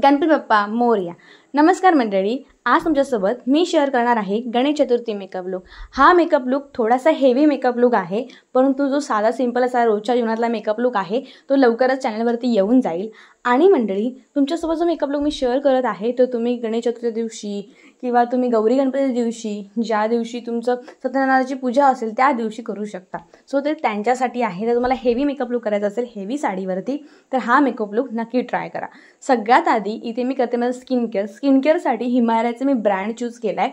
Ganbe papá, Moria. नमस्कार मंडळी आज तुमच्यासोबत मी शेअर करणार आहे गणेश चतुर्थी मेकअप लुक हा मेकअप लुक थोडासा हेवी मेकअप लुक आहे परंतु जो साधा सिंपल असा रोजच्या जीवनातला मेकअप लुक आहे तो लवकरच चॅनलवरती येऊन जाईल आणि मंडळी तुमच्यासोबत जो मेकअप लुक मी शेअर करत आहे तो तुम्ही गणेश चतुर्थी दिवशी किंवा तुम्ही गौरी गणपती दिवशी ज्या दिवशी तुमचं सत्यनारायणाची पूजा असेल त्या दिवशी करू शकता सो ते त्यांच्यासाठी आहे जर तुम्हाला हेवी मेकअप लुक करायचा असेल हेवी साडीवरती तर हा मेकअप लुक नक्की ट्राय करा सगळ्यात आधी इथे मी करते माझं स्किन केअर स्किन केअरसाठी हिमालयाचा मी ब्रँड चूज केला आहे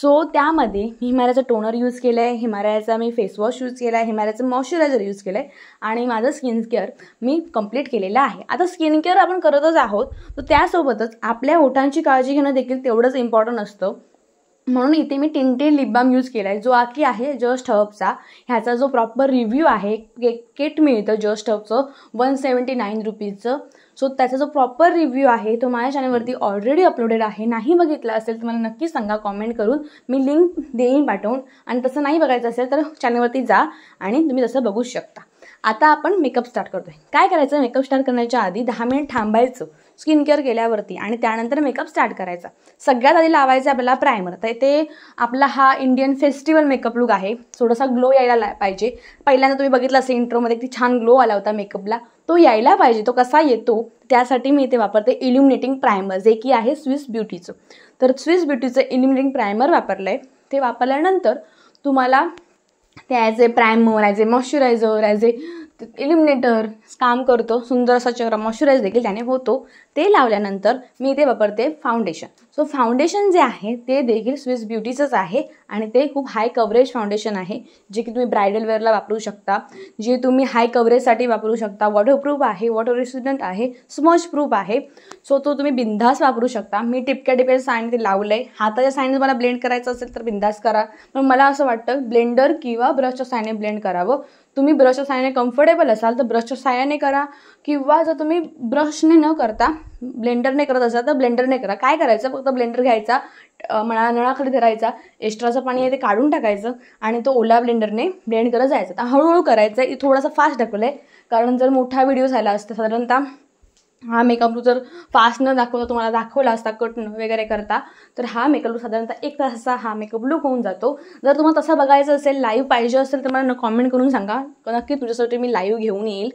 सो त्यामध्ये मी हिमालयाचा टोनर यूज केला आहे हिमालयाचा मी फेसवॉश यूज केला आहे हिमालयाचं मॉइश्चरायझर यूज केलं आहे आणि माझं स्किन केअर मी कंप्लीट केलेलं आहे आता स्किन केअर आपण करतच आहोत तर त्यासोबतच आपल्या ओठांची काळजी घेणं देखील तेवढंच इम्पॉर्टंट असतं म्हणून इथे मी टिंटे लिप बाम यूज केला आहे जो आकी आहे जस्ट हबचा ह्याचा जो प्रॉपर रिव्ह्यू आहे के किट मिळतं जस्ट हबचं वन सेवन्टी नाईन रुपीजचं सो त्याचा जो प्रॉपर रिव्ह्यू आहे तो माझ्या चॅनलवरती ऑलरेडी अपलोडेड आहे नाही बघितला असेल तर मला नक्की सांगा कॉमेंट करून मी लिंक देईन पाठवून आणि तसं नाही बघायचं असेल तर चॅनलवरती जा आणि तुम्ही तसं बघू शकता आता आपण मेकअप स्टार्ट करतोय काय करायचं मेकअप स्टार्ट करण्याच्या आधी दहा मिनिट थांबायचं स्किन केअर केल्यावरती आणि त्यानंतर मेकअप स्टार्ट करायचा सगळ्यात आधी लावायचा आपल्याला प्रायमर तर ते आपला हा इंडियन फेस्टिवल मेकअप लुक आहे थोडासा ग्लो यायला पाहिजे पहिल्यांदा तुम्ही बघितलं असेल इंट्रोमध्ये किती छान ग्लो आला होता मेकअपला तो यायला पाहिजे तो कसा येतो त्यासाठी मी इथे वापरते इल्युमिनेटिंग प्रायमर जे की आहे स्विस ब्युटीचं तर स्विस ब्युटीचं इल्युमिनेटिंग प्रायमर वापरलं आहे ते वापरल्यानंतर तुम्हाला ते as a primer as a moisturiser as a illuminator काम करतो सुंदर असा चेहरा मॉइश्चराईज देखील त्याने होतो ते लावल्यानंतर मी ते वापरते फाउंडेशन सो फाउंडेशन जे आहे ते देखील स्विस ब्युटीचंच आहे आणि ते खूप हाय कव्हरेज फाउंडेशन आहे जे की तुम्ही ब्रायडल वेअरला वापरू शकता जे तुम्ही हाय कव्हरेजसाठी वापरू शकता वॉटरप्रूफ आहे वॉटर रेसिडंट आहे स्मच प्रूफ आहे सो तो तुम्ही बिंदास वापरू शकता मी टिपक्या टिपक्या साईन ते लावलं आहे हाताच्या साईनने मला ब्लेंड करायचं असेल तर बिंदास करा पण मला असं वाटतं ब्लेंडर किंवा ब्रशच्या सायने ब्लेंड करावं तुम्ही ब्रशच्या सायने कम्फर्टेबल असाल तर ब्रशच्या साह्याने करा किंवा जर तुम्ही ब्रशने न करता ब्लेंडरने करत असाल तर ब्लेंडरने करा काय करायचं फक्त ब्लेंडर घ्यायचा मळा नळाकडे धरायचा एक्स्ट्राचं पाणी आहे ते काढून टाकायचं आणि तो ओला ब्लेंडरने ब्लेंड करत जायचा तर हळूहळू करायचं आहे थोडासा फास्ट दाखवलं आहे कारण जर मोठा व्हिडिओ झाला असता साधारणतः हा मेकअप लू जर फास्ट न दाखवता तुम्हाला दाखवला असता कट न वगैरे करता तर हा मेकअप लूक साधारणतः एक तासाचा हा मेकअप लूक होऊन जातो जर तुम्हाला तसा बघायचा असेल लाईव्ह पाहिजे असेल तर मला कॉमेंट करून सांगा नक्की तुझ्यासाठी मी लाईव्ह घेऊन येईल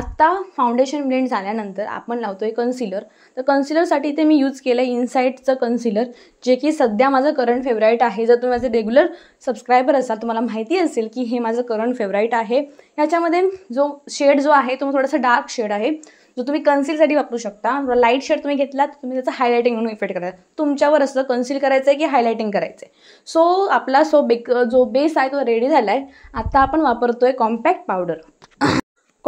आत्ता फाउंडेशन ब्लेंड झाल्यानंतर आपण लावतो आहे कन्सिलर तर कन्सिलरसाठी इथे मी यूज केलं आहे इनसाईटचं कन्सिलर जे की सध्या माझं करंट फेवराईट आहे जर तुम्ही माझे रेग्युलर सबस्क्रायबर असाल तुम्हाला माहिती असेल की हे माझं करंट फेवराईट आहे ह्याच्यामध्ये जो शेड जो आहे तो थोडासा डार्क शेड आहे जो तुम्ही कन्सिलसाठी वापरू शकता लाईट शेड तुम्ही घेतला तुम्ही त्याचं हायलायटिंग म्हणून इफेक्ट करा तुमच्यावर असतं कन्सिल करायचं आहे की हायलायटिंग करायचं आहे सो आपला सो बेक जो बेस आहे तो रेडी झाला आहे आता आपण वापरतोय कॉम्पॅक्ट पावडर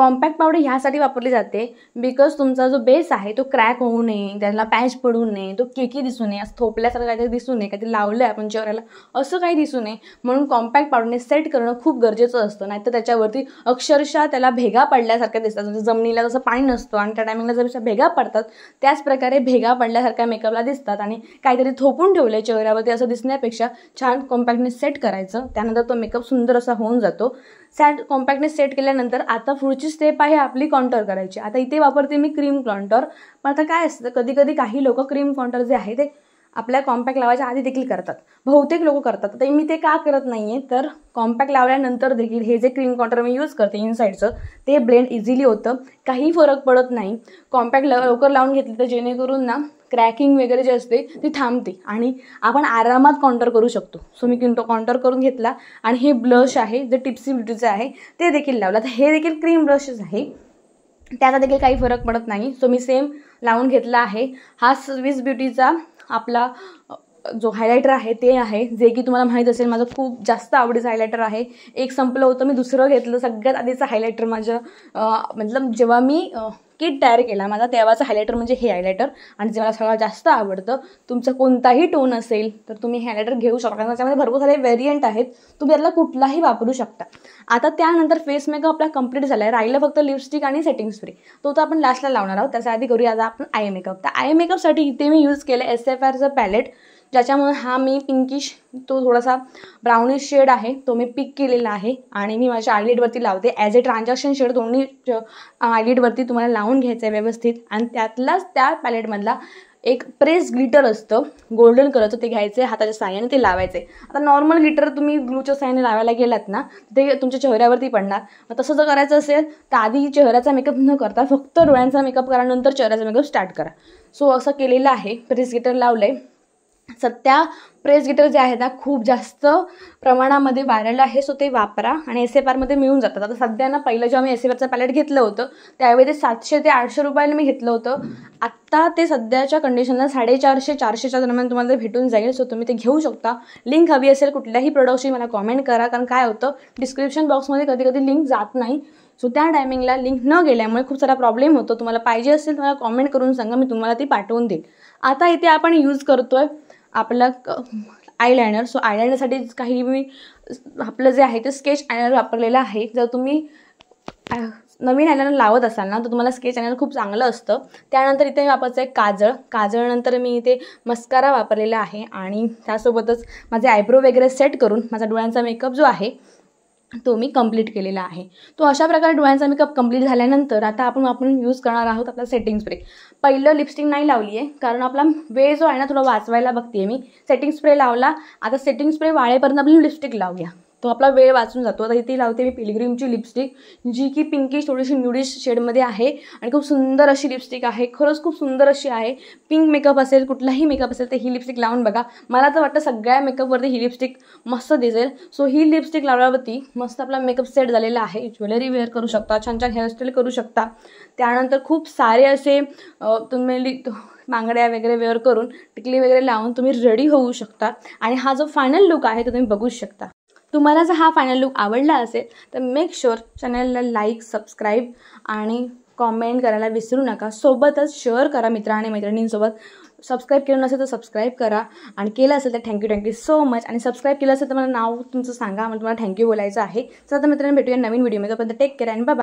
कॉम्पॅक्ट पावडर ह्यासाठी वापरली जाते बिकॉज तुमचा जो बेस आहे तो क्रॅक होऊ नये त्याला पॅच पडू नये तो केकी दिसू नये असं थोपल्यासारखं काहीतरी दिसू नये काहीतरी लावलं आहे आपण चेहऱ्याला असं काही दिसू नये म्हणून कॉम्पॅक्ट पावडरने सेट करणं खूप गरजेचं असतं नाहीतर त्याच्यावरती अक्षरशः त्याला भेगा पडल्यासारख्या दिसतात म्हणजे जमिनीला जसं पाणी नसतं आणि त्या टायमिंगला जर भेगा पडतात त्याचप्रकारे भेगा पडल्यासारख्या मेकअपला दिसतात आणि काहीतरी थोपून ठेवलं आहे चेहऱ्यावरती असं दिसण्यापेक्षा छान कॉम्पॅक्टने सेट करायचं त्यानंतर तो मेकअप सुंदर असा होऊन जातो सॅट कॉम्पॅक्टने सेट केल्यानंतर आता पुढची पुढची स्टेप आहे आपली कॉन्टर करायची आता इथे वापरते मी क्रीम काउंटर पण आता काय असतं कधी कधी काही लोक क्रीम काउंटर जे आहे ते आपल्या कॉम्पॅक्ट लावायच्या आधी देखील करतात बहुतेक लोक करतात तर मी ते का करत नाही आहे तर कॉम्पॅक्ट लावल्यानंतर देखील हे जे क्रीम कॉन्टर मी यूज करते इनसाईडचं ते ब्लेंड इझिली होतं काही फरक पडत नाही कॉम्पॅक्ट लवकर लावून घेतले तर जेणेकरून ना क्रॅकिंग वगैरे जे असते ती थांबते आणि आपण आरामात काउंटर करू शकतो सो मी किंवा काउंटर करून घेतला आणि हे ब्लश आहे जे टिप्सी ब्युटीचं आहे ते देखील लावलं तर हे देखील क्रीम ब्रशेस आहे त्याचा देखील काही फरक पडत नाही सो मी सेम लावून घेतला आहे हा स्विस ब्युटीचा आपला जो हायलायटर आहे ते आहे जे की तुम्हाला माहीत असेल माझं खूप जास्त आवडीचं हायलायटर आहे एक संपलं होतं मी दुसरं घेतलं सगळ्यात आधीचं हायलायटर माझं मतलब जेव्हा मी किट तयार केला माझा तेव्हाचं हायलायटर म्हणजे हे हायलायटर आणि जे मला सगळ्यात जास्त आवडतं तुमचा कोणताही टोन असेल तर तुम्ही हायलायटर घेऊ शकता कारण त्याच्यामध्ये भरपूर सारे व्हेरियंट आहेत तुम्ही त्याला कुठलाही वापरू शकता आता त्यानंतर फेस मेकअप आपला कंप्लीट झाला आहे राहिलं फक्त लिपस्टिक आणि सेटिंग स्प्रे तो तर आपण लास्टला लावणार आहोत त्याच्या आधी करूया आता आपण आय मेकअप तर आय मेकअपसाठी इथे मी यूज केलं एस एफ आरचं पॅलेट ज्याच्यामुळे हा मी पिंकिश तो थोडासा ब्राऊनिश शेड आहे तो मी पिक केलेला आहे आणि मी माझ्या आयलेटवरती लावते ॲज अ ट्रान्झॅक्शन शेड दोन्ही आयलेटवरती तुम्हाला लावून घ्यायचं आहे व्यवस्थित आणि त्यातलाच त्या पॅलेटमधला एक प्रेस ग्लिटर असतं गोल्डन कलरचं ते घ्यायचं हाताच्या साह्याने ते लावायचं आता नॉर्मल ग्लिटर तुम्ही ग्लूच्या साह्याने लावायला गेलात ना ते तुमच्या चेहऱ्यावरती पडणार मग तसं जर करायचं असेल तर आधी चेहऱ्याचा मेकअप न करता फक्त डोळ्यांचा मेकअप करानंतर चेहऱ्याचा मेकअप स्टार्ट करा सो असं केलेलं आहे प्रेस ग्लिटर लावलं सध्या प्रेस गिटर जे आहेत ना खूप जास्त प्रमाणामध्ये व्हायरल आहे सो ते वापरा आणि एस ए आरमध्ये मिळून जातात आता सध्या ना पहिलं जेव्हा मी एस ए आरचं पॅलेट घेतलं होतं त्यावेळी ते सातशे ते आठशे रुपयाला मी घेतलं होतं आत्ता ते सध्याच्या कंडिशनला साडेचारशे चारशेच्या दरम्यान तुम्हाला ते भेटून जाईल सो तुम्ही ते घेऊ शकता लिंक हवी असेल कुठल्याही प्रोडक्टची मला कॉमेंट करा कारण काय होतं डिस्क्रिप्शन बॉक्समध्ये कधी कधी लिंक जात नाही सो त्या टायमिंगला लिंक न गेल्यामुळे खूप सारा प्रॉब्लेम होतो तुम्हाला पाहिजे असेल तुम्हाला कॉमेंट करून सांगा मी तुम्हाला ती पाठवून देईल आता इथे आपण यूज करतो आपला आयलायनर सो आयलायनरसाठी काही मी आपलं जे आहे ते स्केच आयलायनर वापरलेलं आहे जर तुम्ही नवीन आयलायनर लावत असाल ना तर तुम्हाला स्केच आयलायनर खूप चांगलं असतं त्यानंतर इथे मी वापरचं आहे काजळ काजळनंतर मी इथे मस्कारा वापरलेला आहे आणि त्यासोबतच माझे आयब्रो वगैरे सेट करून माझा डोळ्यांचा मेकअप जो आहे तो मी कंप्लीट केलेला आहे तो अशा प्रकारे डोळ्यांचा मेकअप कंप्लीट झाल्यानंतर आता आपण आपण यूज करणार आहोत आपला सेटिंग स्प्रे पहिलं लिपस्टिक नाही लावली आहे कारण आपला वेळ जो आहे ना थोडा वाचवायला बघते मी सेटिंग स्प्रे लावला आता सेटिंग स्प्रे वाळेपर्यंत आपली लिपस्टिक लावूया तो आपला वेळ वाचून जातो आता इथे लावते मी पिलग्रीमची लिपस्टिक जी की पिंकी थोडीशी न्यूडिश शेडमध्ये आहे आणि खूप सुंदर अशी लिपस्टिक आहे खरंच खूप सुंदर अशी आहे पिंक मेकअप असेल कुठलाही मेकअप असेल तर ही लिपस्टिक लावून बघा मला तर वाटतं सगळ्या मेकअपवरती ही लिपस्टिक मस्त दिसेल सो ही लिपस्टिक लावल्यावरती मस्त आपला मेकअप सेट झालेला आहे ज्वेलरी वेअर करू शकता छान छान हेअरस्टाईल करू शकता त्यानंतर खूप सारे असे तुम्ही बांगड्या वगैरे वेअर करून टिकली वगैरे लावून तुम्ही रेडी होऊ शकता आणि हा जो फायनल लुक आहे तो तुम्ही बघू शकता तुम्हाला जर हा फायनल लुक आवडला असेल तर मेक शुअर चॅनलला लाईक सबस्क्राईब आणि कॉमेंट करायला विसरू नका सोबतच शेअर करा मित्र आणि मैत्रिणींसोबत सबस्क्राईब केलं नसेल तर सबस्क्राईब करा आणि केलं असेल तर थँक्यू थँक्यू सो मच आणि सबस्क्राईब केलं असेल तर मला नाव तुमचं सांगा मला तुम्हाला थँक्यू बोलायचं आहे चला तर मित्रांनो भेटूया नवीन व्हिडिओमध्ये पण टेक केअर आणि बाय